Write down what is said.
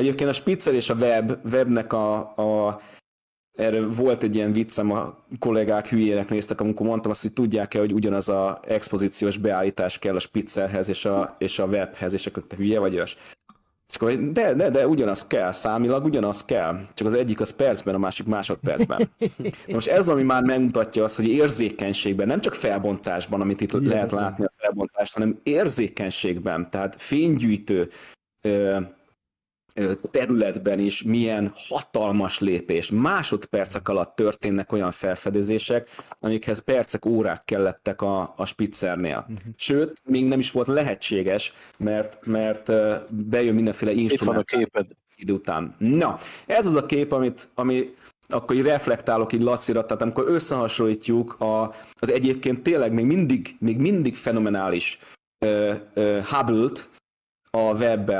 Egyébként a Spitzer és a Web, Webnek a, a erről volt egy ilyen viccem, a kollégák hülyének néztek, amikor mondtam azt, hogy tudják-e, hogy ugyanaz a expozíciós beállítás kell a Spitzerhez és a, és a webhez, és akkor te hülye vagy És akkor, de, de, de ugyanaz kell, számilag ugyanaz kell, csak az egyik az percben, a másik másodpercben. Na most ez, ami már megmutatja azt, hogy érzékenységben, nem csak felbontásban, amit itt lehet látni a felbontást, hanem érzékenységben, tehát fénygyűjtő, területben is milyen hatalmas lépés. Másodpercek alatt történnek olyan felfedezések, amikhez percek, órák kellettek a, a spitzernél. Mhm. Sőt, még nem is volt lehetséges, mert, mert bejön mindenféle instrument. Itt van a képed. Idő után. Na, ez az a kép, amit, ami, akkor így reflektálok így Lacira, tehát amikor összehasonlítjuk a, az egyébként tényleg még mindig, még mindig fenomenális uh, uh, Hubble-t a webbel,